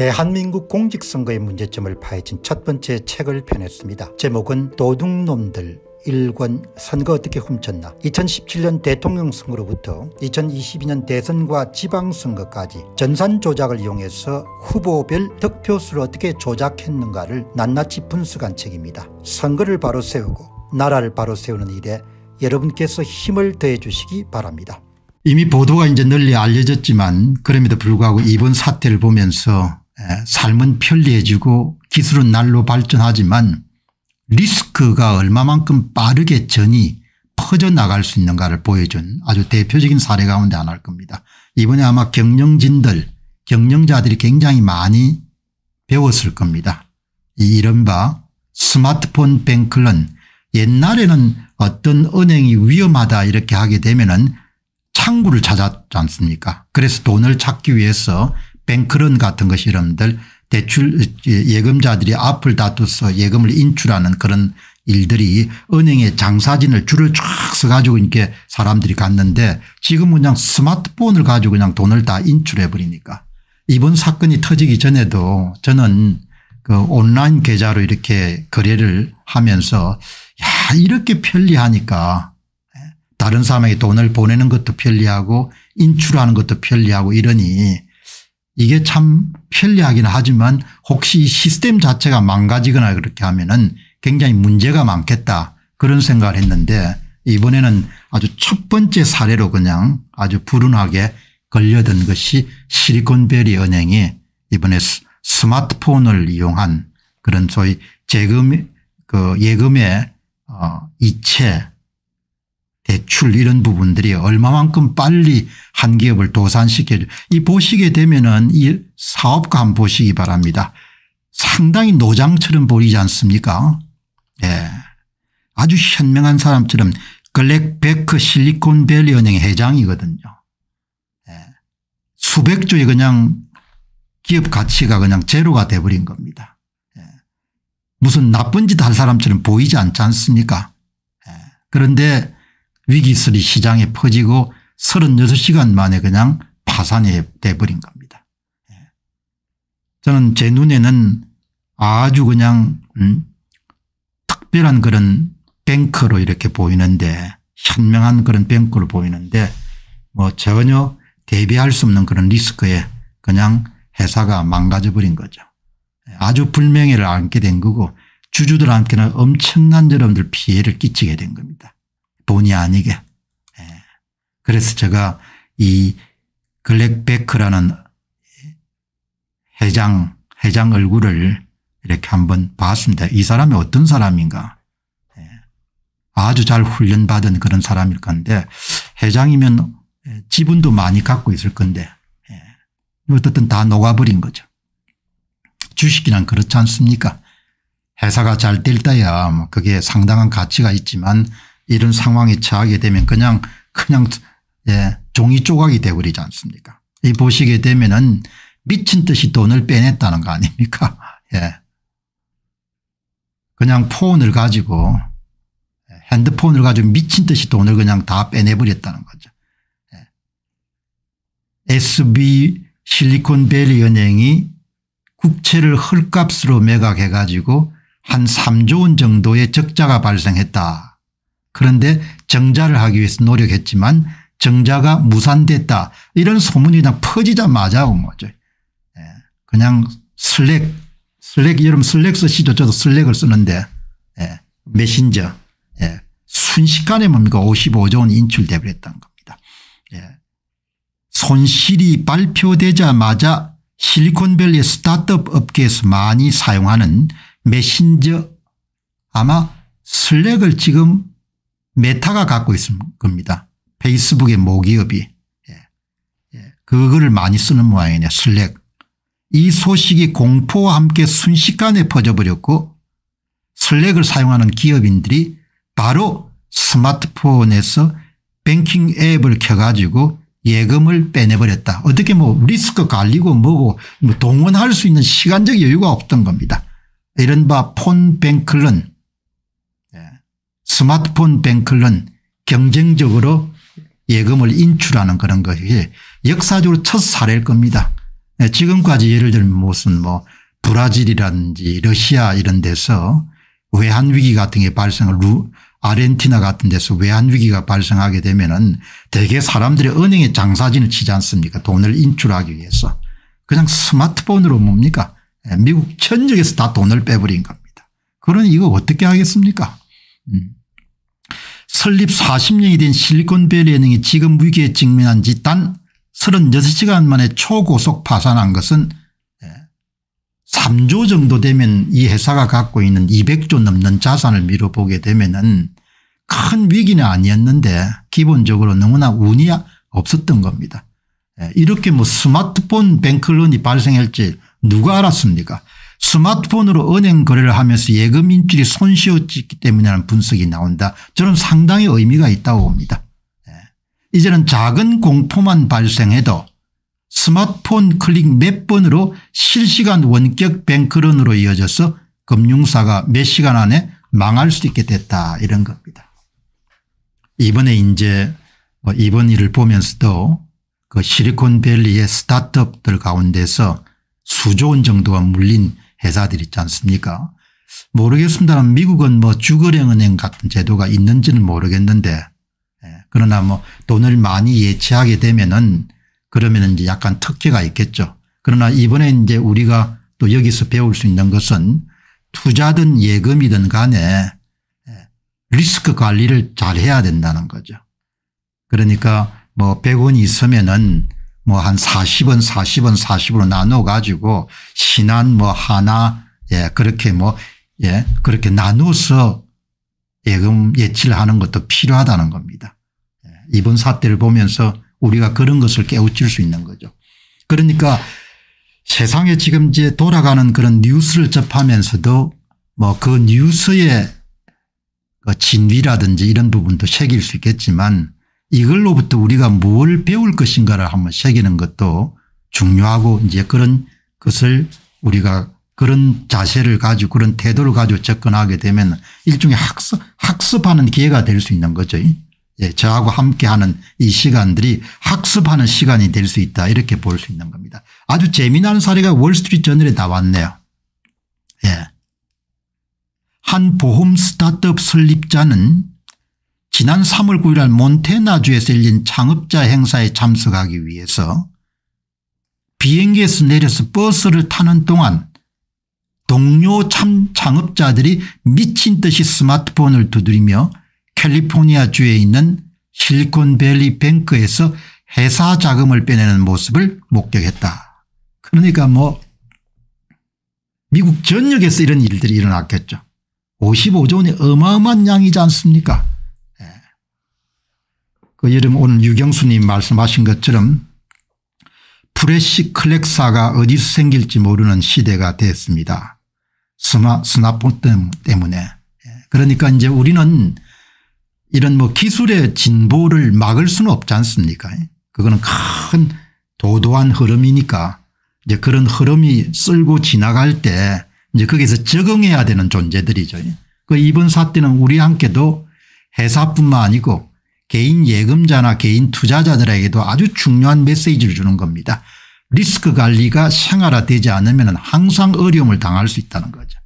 대한민국 공직선거의 문제점을 파헤친 첫 번째 책을 펴냈습니다. 제목은 도둑놈들 일권 선거 어떻게 훔쳤나 2017년 대통령 선거로부터 2022년 대선과 지방선거까지 전산 조작을 이용해서 후보별 득표수를 어떻게 조작했는가를 낱낱이 분수간 책입니다. 선거를 바로 세우고 나라를 바로 세우는 일에 여러분께서 힘을 더해 주시기 바랍니다. 이미 보도가 이제 널리 알려졌지만 그럼에도 불구하고 이번 사태를 보면서 삶은 편리해지고 기술은 날로 발전하지만 리스크가 얼마만큼 빠르게 전이 퍼져나갈 수 있는가를 보여준 아주 대표적인 사례 가운데 하나일 겁니다. 이번에 아마 경영진들 경영자들이 굉장히 많이 배웠을 겁니다. 이 이른바 스마트폰 뱅클은 옛날에는 어떤 은행이 위험하다 이렇게 하게 되면 은 창구를 찾았지 않습니까 그래서 돈을 찾기 위해서 뱅크런 같은 것이 여러분들 대출 어, 예, 예금자들이 앞을 다투서 예금을 인출하는 그런 일들이 은행의 장사진을 줄을 쫙써가지고 이렇게 사람들이 갔는데 지금 은 그냥 스마트폰을 가지고 그냥 돈을 다 인출해 버리니까 이번 사건이 터지기 전에도 저는 그 온라인 계좌로 이렇게 거래를 하면서 야 이렇게 편리하니까 예, 다른 사람에게 돈을 보내는 것도 편리하고 인출하는 것도 편리하고 이러니 이게 참 편리하긴 하지만 혹시 시스템 자체가 망가지거나 그렇게 하면은 굉장히 문제가 많겠다 그런 생각을 했는데 이번에는 아주 첫 번째 사례로 그냥 아주 불운하게 걸려든 것이 실리콘베리 은행이 이번에 스마트폰을 이용한 그런 소위 재금 그 예금의 어, 이체 수출 이런 부분들이 얼마만큼 빨리 한 기업을 도산시켜줄 이 보시게 되면은 이 사업가 한 보시기 바랍니다. 상당히 노장처럼 보이지 않습니까? 예. 아주 현명한 사람처럼 글렉베크 실리콘밸리 은행 회장이거든요. 예. 수백 조의 그냥 기업 가치가 그냥 제로가 돼버린 겁니다. 예. 무슨 나쁜 짓 할 사람처럼 보이지 않지 않습니까? 예. 그런데 위기설이 시장에 퍼지고 36시간 만에 그냥 파산이 돼버린 겁니다. 예. 저는 제 눈에는 아주 그냥 음, 특별한 그런 뱅크로 이렇게 보이는데 현명한 그런 뱅크로 보이는데 뭐 전혀 대비할 수 없는 그런 리스크에 그냥 회사가 망가져버린 거죠. 예. 아주 불명예를 안게 된 거고 주주들한테는 엄청난 여러분들 피해를 끼치게 된 겁니다. 돈이 아니게. 예. 그래서 제가 이 글렉베크라는 회장, 회장 얼굴을 이렇게 한번 봤습니다. 이 사람이 어떤 사람인가. 예. 아주 잘 훈련받은 그런 사람일 건데 회장이면 지분도 많이 갖고 있을 건데 예. 어쨌든 다 녹아버린 거죠. 주식이란 그렇지 않습니까? 회사가 잘 될 때야 뭐 그게 상당한 가치가 있지만 이런 상황에 처하게 되면 그냥 그냥 예, 종이 조각이 되어버리지 않습니까 이 보시게 되면은 미친 듯이 돈을 빼냈다는 거 아닙니까 예. 그냥 폰을 가지고 예, 핸드폰을 가지고 미친 듯이 돈을 그냥 다 빼내버렸다는 거죠. SB 예. 실리콘밸리 은행이 국채를 헐값으로 매각해 가지고 한 3조 원 정도의 적자가 발생했다 그런데 정자를 하기 위해서 노력했지만 정자가 무산됐다 이런 소문이 그냥 퍼지자마자 온 거죠. 예. 그냥 슬랙 슬랙 여러분 슬랙 쓰시죠. 저도 슬랙을 쓰는데 예. 메신저 예. 순식간에 뭡니까 55조 원인출돼버렸다 겁니다. 예. 손실이 발표되자마자 실리콘밸리 스타트업 업계에서 많이 사용하는 메신저 아마 슬랙을 지금 메타가 갖고 있을 겁니다. 페이스북의 모기업이. 예. 예. 그거를 많이 쓰는 모양이네 슬랙. 이 소식이 공포와 함께 순식간에 퍼져버렸고 슬랙을 사용하는 기업인들이 바로 스마트폰에서 뱅킹 앱을 켜가지고 예금을 빼내버렸다. 어떻게 뭐 리스크 관리고 뭐고 뭐 동원할 수 있는 시간적 여유가 없던 겁니다. 이른바 폰뱅클런 스마트폰 뱅클은 경쟁적으로 예금을 인출하는 그런 것이 역사적으로 첫 사례일 겁니다. 네, 지금까지 예를 들면 무슨 뭐 브라질이라든지 러시아 이런 데서 외환위기 같은 게 발생을 루 아르헨티나 같은 데서 외환위기가 발생하게 되면은 대개 사람들이 은행에 장사진을 치지 않습니까 돈을 인출하기 위해서. 그냥 스마트폰으로 뭡니까 네, 미국 천적에서 다 돈을 빼버린 겁니다. 그러니 이거 어떻게 하겠습니까 음. 설립 40년이 된 실리콘밸리 은행이 지금 위기에 직면한 지 단 36시간 만에 초고속 파산한 것은 3조 예, 정도 되면 이 회사가 갖고 있는 200조 넘는 자산을 미뤄보게 되면 큰 위기는 아니었는데 기본적으로 너무나 운이 없었던 겁니다. 예, 이렇게 뭐 스마트폰 뱅클론이 발생할지 누가 알았습니까 스마트폰으로 은행 거래를 하면서 예금 인출이 손쉬웠기 때문이라는 분석이 나온다. 저는 상당히 의미가 있다고 봅니다. 예. 이제는 작은 공포만 발생해도 스마트폰 클릭 몇 번으로 실시간 원격 뱅크런으로 이어져서 금융사가 몇 시간 안에 망할 수 있게 됐다 이런 겁니다. 이번에 이제 뭐 이번 일을 보면서도 그 실리콘밸리의 스타트업들 가운데서 수조원 정도가 물린 회사들 있지 않습니까 모르겠습니다 미국은 뭐 주거량은행 같은 제도가 있는지는 모르겠는데 예, 그러나 뭐 돈을 많이 예치하게 되면은 그러면은 이제 약간 특혜가 있겠죠. 그러나 이번에 이제 우리가 또 여기서 배울 수 있는 것은 투자든 예금이든 간에 예, 리스크 관리를 잘 해야 된다는 거죠. 그러니까 뭐 100원이 있으면은 뭐한 40원 40원 4 0원 나눠 가지고 신한 뭐 하나 예 그렇게 뭐예 그렇게 나눠서 예금 예치를 하는 것도 필요하다는 겁니다. 예. 이번 사태를 보면서 우리가 그런 것을 깨우칠 수 있는 거죠. 그러니까 세상에 지금 이제 돌아가는 그런 뉴스를 접하면서도 뭐 그 뉴스의 그 진위라든지 이런 부분도 새길 수 있겠지만 이걸로부터 우리가 뭘 배울 것인가를 한번 새기는 것도 중요하고 이제 그런 것을 우리가 그런 자세를 가지고 그런 태도를 가지고 접근하게 되면 일종의 학습, 학습하는 기회가 될 수 있는 거죠. 예, 저하고 함께하는 이 시간들이 학습하는 시간이 될 수 있다 이렇게 볼 수 있는 겁니다. 아주 재미난 사례가 월스트리트 저널에 나왔네요. 예. 한 보험 스타트업 설립자는 지난 3월 9일 날 몬테나주에서 열린 창업자 행사에 참석하기 위해서 비행기에서 내려서 버스를 타는 동안 동료 참 창업자들이 미친 듯이 스마트폰을 두드리며 캘리포니아주에 있는 실리콘밸리 뱅크에서 회사 자금을 빼내는 모습을 목격했다. 그러니까 뭐 미국 전역에서 이런 일들이 일어났겠죠. 55조 원이 어마어마한 양이지 않습니까 그 여름 오늘 유경수님 말씀하신 것처럼 프레시 클렉사가 어디서 생길지 모르는 시대가 됐습니다. 스마, 스마폰 때문에. 예. 그러니까 이제 우리는 이런 뭐 기술의 진보를 막을 수는 없지 않습니까? 예. 그거는 큰 도도한 흐름이니까 이제 그런 흐름이 쓸고 지나갈 때 이제 거기서 적응해야 되는 존재들이죠. 예. 그 이번 사태는 우리 함께도 회사뿐만 아니고 개인 예금자나 개인 투자자들에게도 아주 중요한 메시지를 주는 겁니다. 리스크 관리가 생활화되지 않으면 항상 어려움을 당할 수 있다는 거죠.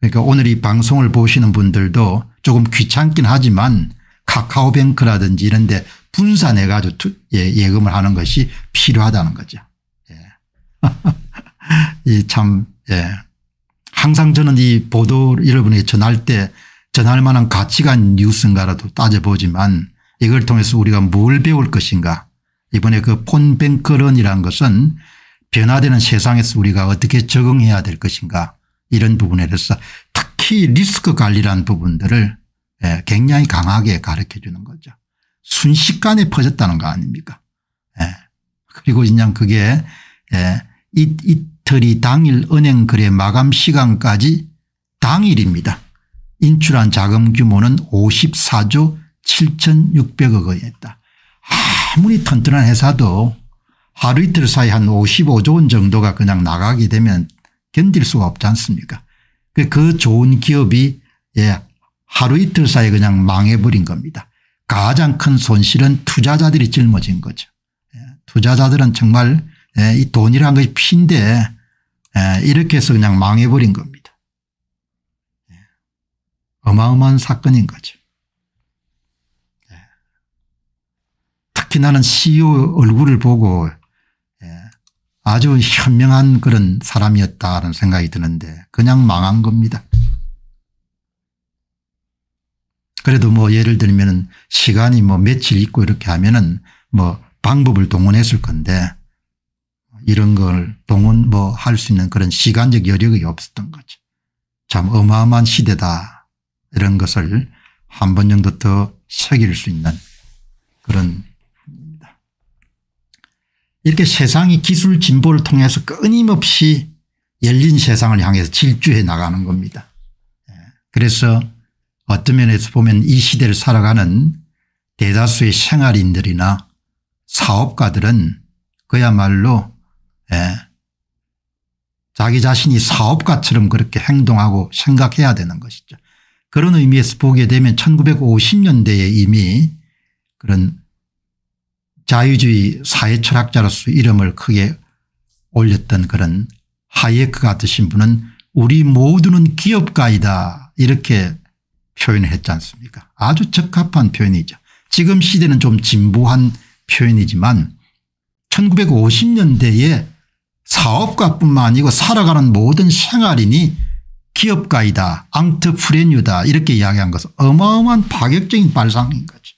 그러니까 오늘 이 방송을 보시는 분들도 조금 귀찮긴 하지만 카카오뱅크라든지 이런 데 분산해가지고 예, 금을 하는 것이 필요하다는 거죠. 예. 참 예. 항상 저는 이 보도 여러분에게 전할 때 전할 만한 가치가 뉴스인가라도 따져보지만 이걸 통해서 우리가 뭘 배울 것인가 이번에 그 폰뱅크런이라는 것은 변화되는 세상에서 우리가 어떻게 적응해야 될 것인가 이런 부분에 대해서 특히 리스크 관리라는 부분들을 예, 굉장히 강하게 가르쳐 주는 거죠. 순식간에 퍼졌다는 거 아닙니까 예. 그리고 그냥 그게 예, 이, 이틀이 당일 은행 거래 마감 시간까지 당일입니다. 인출한 자금 규모는 54조 7,600억 원이었다. 아무리 튼튼한 회사도 하루 이틀 사이 한 55조 원 정도가 그냥 나가게 되면 견딜 수가 없지 않습니까 그, 그 좋은 기업이 예 하루 이틀 사이 그냥 망해버린 겁니다. 가장 큰 손실은 투자자들이 짊어진 거죠. 예, 투자자들은 정말 예, 이 돈이란 것이 피인데 예, 이렇게 해서 그냥 망해버린 겁니다. 예, 어마어마한 사건인 거죠. 특히 나는 CEO 얼굴을 보고 예, 아주 현명한 그런 사람이었다는 생각이 드는데 그냥 망한 겁니다. 그래도 뭐 예를 들면 시간이 뭐 며칠 있고 이렇게 하면은 뭐 방법을 동원했을 건데 이런 걸 동원 뭐 할 수 있는 그런 시간적 여력이 없었던 거죠. 참 어마어마한 시대다 이런 것을 한 번 정도 더 새길 수 있는 그런 이렇게 세상이 기술 진보를 통해서 끊임없이 열린 세상을 향해서 질주해 나가는 겁니다. 예. 그래서 어떤 면에서 보면 이 시대를 살아가는 대다수의 생활인들이나 사업가들은 그야말로 예, 자기 자신이 사업가처럼 그렇게 행동하고 생각해야 되는 것이죠. 그런 의미에서 보게 되면 1950년대에 이미 그런 자유주의 사회 철학자로서 이름을 크게 올렸던 그런 하이에크같으신 분은 우리 모두는 기업가이다 이렇게 표현을 했지 않습니까 아주 적합한 표현이죠. 지금 시대는 좀 진보한 표현이지만 1950년대에 사업가뿐만 아니고 살아가는 모든 생활인이 기업가이다 앙트프레뉴다 이렇게 이야기한 것은 어마어마한 파격적인 발상인 거죠.